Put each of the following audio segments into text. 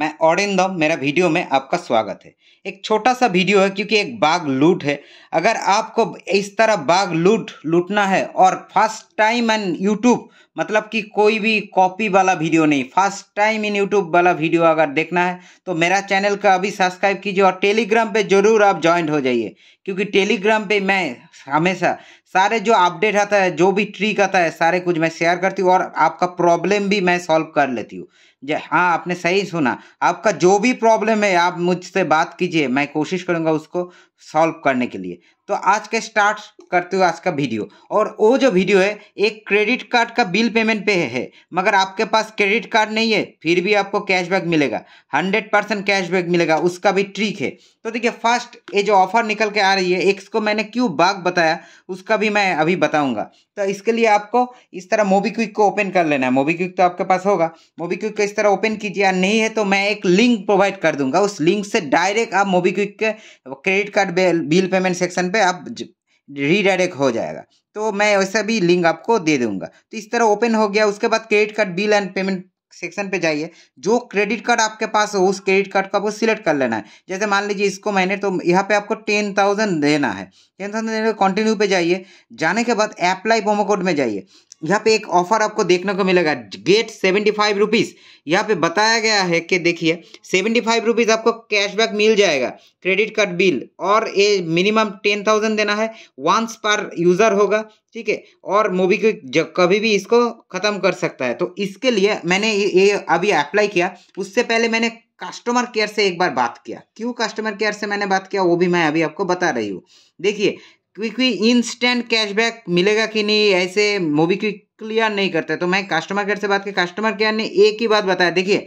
मैं ऑडिन दम मेरा वीडियो में आपका स्वागत है एक छोटा सा वीडियो है क्योंकि एक बाघ लूट है अगर आपको इस तरह बाघ लूट लूटना है और फर्स्ट टाइम एंड यूट्यूब मतलब कि कोई भी कॉपी वाला वीडियो नहीं फर्स्ट टाइम इन यूट्यूब वाला वीडियो अगर देखना है तो मेरा चैनल का अभी सब्सक्राइब कीजिए और टेलीग्राम पे ज़रूर आप ज्वाइंट हो जाइए क्योंकि टेलीग्राम पे मैं हमेशा सारे जो अपडेट आता है जो भी ट्रिक आता है सारे कुछ मैं शेयर करती हूँ और आपका प्रॉब्लम भी मैं सॉल्व कर लेती हूँ हाँ आपने सही सुना आपका जो भी प्रॉब्लम है आप मुझसे बात कीजिए मैं कोशिश करूँगा उसको सॉल्व करने के लिए तो आज का स्टार्ट करते हो आज का वीडियो और वो जो वीडियो है एक क्रेडिट कार्ड का बिल पेमेंट पे है मगर आपके पास क्रेडिट कार्ड नहीं है फिर भी आपको कैशबैक मिलेगा हंड्रेड परसेंट कैशबैक मिलेगा उसका भी ट्रिक है तो देखिए फर्स्ट ये जो ऑफर निकल के आ रही है एक्स को मैंने क्यों बाग बताया उसका भी मैं अभी बताऊँगा तो इसके लिए आपको इस तरह मोबीक्विक को ओपन कर लेना है मोबीक्विक तो आपके पास होगा मोबीक्विक को इस तरह ओपन कीजिए नहीं है तो मैं एक लिंक प्रोवाइड कर दूंगा उस लिंक से डायरेक्ट आप मोबीक्विक के credit card bill payment section पे आप रीडायरेक्ट हो जाएगा तो मैं वैसा भी लिंक आपको दे दूंगा तो इस तरह ओपन हो गया उसके बाद credit card bill and payment section पे जाइए जो क्रेडिट कार्ड आपके पास हो उस क्रेडिट कार्ड का वो सिलेक्ट कर लेना है जैसे मान लीजिए इसको मैंने तो यहाँ पे आपको टेन थाउजेंड देना है टेन थाउजेंड देने कंटिन्यू पे जाइए जाने के बाद अप्लाई प्रोमो कोड में जाइए यहाँ पे एक ऑफर आपको देखने को मिलेगा गेट सेवेंटी फाइव रुपीज़ यहाँ पे बताया गया है कि देखिए सेवेंटी फाइव रुपीज़ आपको कैशबैक मिल जाएगा क्रेडिट कार्ड बिल और ये मिनिमम टेन थाउजेंड देना है वंस पर यूज़र होगा ठीक है और मोबी क्विक जब कभी भी इसको ख़त्म कर सकता है तो इसके लिए मैंने ये अभी अप्लाई किया उससे पहले मैंने कस्टमर केयर से एक बार बात किया क्यों कस्टमर केयर से मैंने बात किया वो भी मैं अभी आपको बता रही हूँ देखिए क्विकली इंस्टेंट कैशबैक मिलेगा कि नहीं ऐसे मोबीक्विक क्लियर नहीं करता तो मैं कस्टमर केयर से बात की कस्टमर केयर ने एक ही बात बताया देखिए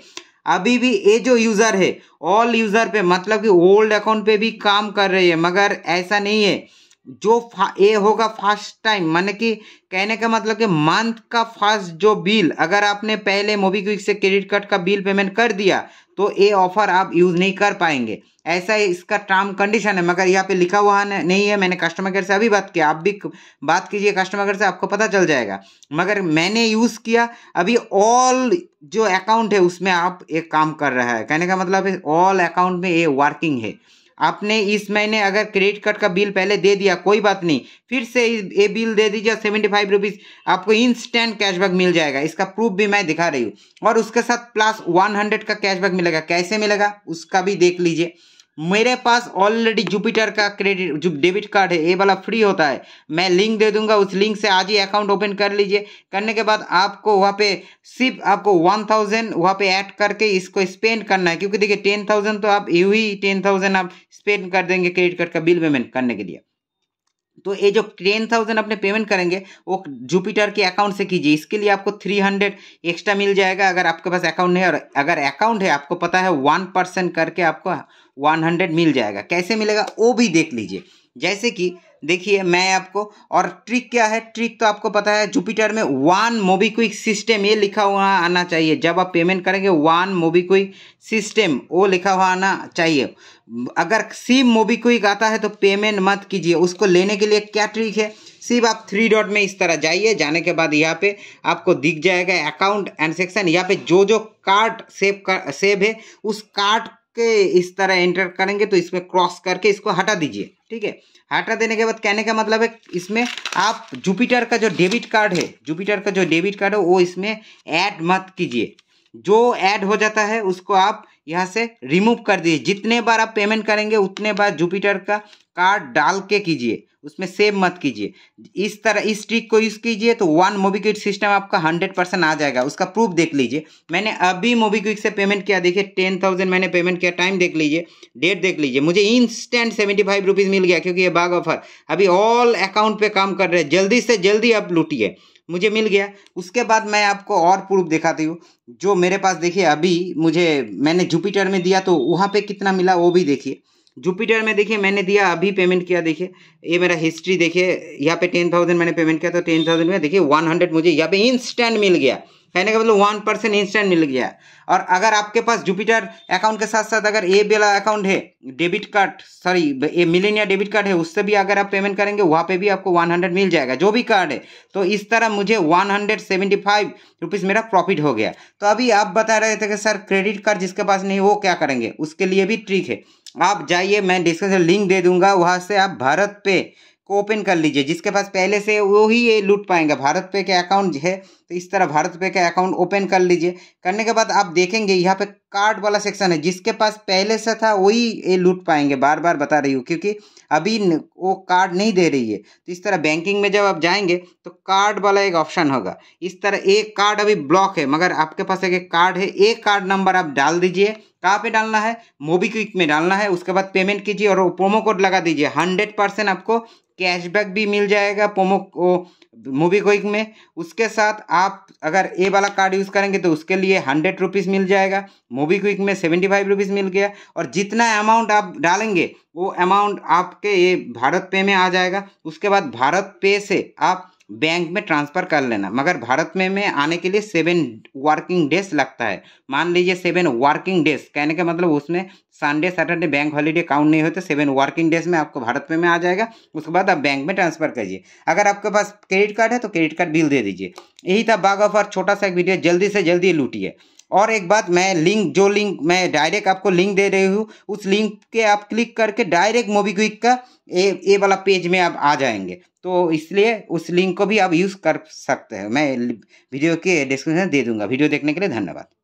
अभी भी ये जो यूज़र है ऑल यूज़र पे मतलब कि ओल्ड अकाउंट पे भी काम कर रही है मगर ऐसा नहीं है जो ए होगा फर्स्ट टाइम माने कि कहने का मतलब कि मंथ का फर्स्ट जो बिल अगर आपने पहले मोबीक्विक से क्रेडिट कार्ड का बिल पेमेंट कर दिया तो ये ऑफर आप यूज़ नहीं कर पाएंगे ऐसा ही इसका टर्म कंडीशन है मगर यहाँ पे लिखा हुआ नहीं है मैंने कस्टमर केयर से अभी बात किया आप भी बात कीजिए कस्टमर केयर से आपको पता चल जाएगा मगर मैंने यूज़ किया अभी ऑल जो अकाउंट है उसमें आप एक काम कर रहा है कहने का मतलब ऑल अकाउंट में ये वर्किंग है आपने इस महीने अगर क्रेडिट कार्ड का बिल पहले दे दिया कोई बात नहीं फिर से ये बिल दे दीजिए सेवेंटी फाइव रुपीज़ आपको इंस्टेंट कैशबैक मिल जाएगा इसका प्रूफ भी मैं दिखा रही हूँ और उसके साथ प्लस वन हंड्रेड का कैशबैक मिलेगा कैसे मिलेगा उसका भी देख लीजिए मेरे पास ऑलरेडी जुपिटर का क्रेडिट जो डेबिट कार्ड है ये वाला फ्री होता है मैं लिंक दे दूंगा उस लिंक से आज ही अकाउंट ओपन कर लीजिए करने के बाद आपको वहाँ पे सिर्फ आपको वन थाउजेंड वहाँ पे ऐड करके इसको स्पेंड करना है क्योंकि देखिए टेन थाउजेंड तो आप यू ही टेन थाउजेंड आप स्पेंड कर देंगे क्रेडिट कार्ड का बिल पेमेंट करने के लिए तो ये जो टेन थाउजेंड अपने पेमेंट करेंगे वो जुपिटर के अकाउंट से कीजिए इसके लिए आपको थ्री हंड्रेड एक्स्ट्रा मिल जाएगा अगर आपके पास अकाउंट नहीं और अगर अकाउंट है आपको पता है वन परसेंट करके आपको वन हंड्रेड मिल जाएगा कैसे मिलेगा वो भी देख लीजिए जैसे कि देखिए मैं आपको और ट्रिक क्या है ट्रिक तो आपको पता है जुपिटर में वन मोबीक्विक सिस्टम ये लिखा हुआ आना चाहिए जब आप पेमेंट करेंगे वन मोबीक्विक सिस्टम वो लिखा हुआ आना चाहिए अगर सिम मोबीक्विक आता है तो पेमेंट मत कीजिए उसको लेने के लिए क्या ट्रिक है सिर्फ आप थ्री डॉट में इस तरह जाइए जाने के बाद यहाँ पे आपको दिख जाएगा अकाउंट एंड सेक्शन यहाँ पे जो जो कार्ड सेव कर सेव है उस कार्ड के इस तरह एंटर करेंगे तो इसमें क्रॉस करके इसको हटा दीजिए ठीक है हटा देने के बाद कहने का मतलब है इसमें आप जुपिटर का जो डेबिट कार्ड है जुपिटर का जो डेबिट कार्ड है वो इसमें ऐड मत कीजिए जो ऐड हो जाता है उसको आप यहाँ से रिमूव कर दीजिए जितने बार आप पेमेंट करेंगे उतने बार जुपिटर का कार्ड डाल के कीजिए उसमें सेव मत कीजिए इस तरह इस ट्रिक को यूज़ कीजिए तो वन मोबीक्विक सिस्टम आपका हंड्रेड परसेंट आ जाएगा उसका प्रूफ देख लीजिए मैंने अभी मोबीक्विक से पेमेंट किया देखिए टेन थाउजेंड मैंने पेमेंट किया टाइम देख लीजिए डेट देख लीजिए मुझे इंस्टेंट सेवेंटी फाइव रुपीज़ मिल गया क्योंकि ये बाग ऑफर अभी ऑल अकाउंट पर काम कर रहे हैं जल्दी से जल्दी आप लूटिए मुझे मिल गया उसके बाद मैं आपको और प्रूफ दिखाती हूँ जो मेरे पास देखिए अभी मुझे मैंने जुपिटर में दिया तो वहाँ पे कितना मिला वो भी देखिए जुपिटर में देखिए मैंने दिया अभी पेमेंट किया देखिए ये मेरा हिस्ट्री देखिए यहाँ पे टेन थाउजेंड मैंने पेमेंट किया तो टेन थाउजेंड में देखिए वन हंड्रेड मुझे यहाँ पे इंस्टेंट मिल गया कहने का मतलब वन परसेंट इंस्टेंट मिल गया और अगर आपके पास जुपिटर अकाउंट के साथ साथ अगर ए वाला अकाउंट है debit card sorry a Millennia debit card है उससे भी अगर आप पेमेंट करेंगे वहाँ पे भी आपको वन हंड्रेड मिल जाएगा जो भी कार्ड है तो इस तरह मुझे one hundred seventy five rupees मेरा प्रॉफिट हो गया तो अभी आप बता रहे थे कि सर क्रेडिट कार्ड जिसके पास नहीं वो क्या करेंगे उसके लिए भी ट्रिक है आप जाइए मैं डिस्क्रिप्शन लिंक दे दूंगा वहाँ से आप भारत पे को ओपन कर लीजिए जिसके पास पहले से वो ही ये लूट पाएंगे भारत पे के अकाउंट है तो इस तरह भारत पे का अकाउंट ओपन कर लीजिए करने के बाद आप देखेंगे यहाँ पे कार्ड वाला सेक्शन है जिसके पास पहले से था वही ये लूट पाएंगे बार बार बता रही हूँ क्योंकि अभी वो कार्ड नहीं दे रही है तो इस तरह बैंकिंग में जब आप जाएंगे तो कार्ड वाला एक ऑप्शन होगा इस तरह एक कार्ड अभी ब्लॉक है मगर आपके पास एक कार्ड है एक कार्ड नंबर आप डाल दीजिए कहाँ पे डालना है मोबीक्विक में डालना है उसके बाद पेमेंट कीजिए और प्रोमो कोड लगा दीजिए हंड्रेड परसेंट आपको कैशबैक भी मिल जाएगा प्रोमो मूवी क्विक में उसके साथ आप अगर ए वाला कार्ड यूज़ करेंगे तो उसके लिए हंड्रेड रुपीज़ मिल जाएगा मूवी क्विक में सेवेंटी फाइव रुपीज़ मिल गया और जितना अमाउंट आप डालेंगे वो अमाउंट आपके ये भारत पे में आ जाएगा उसके बाद भारत पे से आप बैंक में ट्रांसफ़र कर लेना मगर भारत में मैं आने के लिए सेवन वर्किंग डेज लगता है मान लीजिए सेवन वर्किंग डेज कहने का मतलब उसमें Sunday Saturday bank holiday count नहीं होते सेवन वर्किंग डेज में आपको भारत में आ जाएगा उसके बाद आप बैंक में ट्रांसफ़र करिए अगर आपके पास क्रेडिट कार्ड है तो क्रेडिट कार्ड बिल दे दीजिए यही था बाग ऑफर छोटा सा एक वीडियो जल्दी से जल्दी लूटिए और एक बात मैं लिंक जो लिंक मैं डायरेक्ट आपको लिंक दे रही हूँ उस लिंक के आप क्लिक करके डायरेक्ट मोबीक्विक का ए ए वाला पेज में आप आ जाएंगे तो इसलिए उस लिंक को भी आप यूज़ कर सकते हैं मैं वीडियो के डिस्क्रिप्शन दे दूंगा वीडियो देखने के लिए धन्यवाद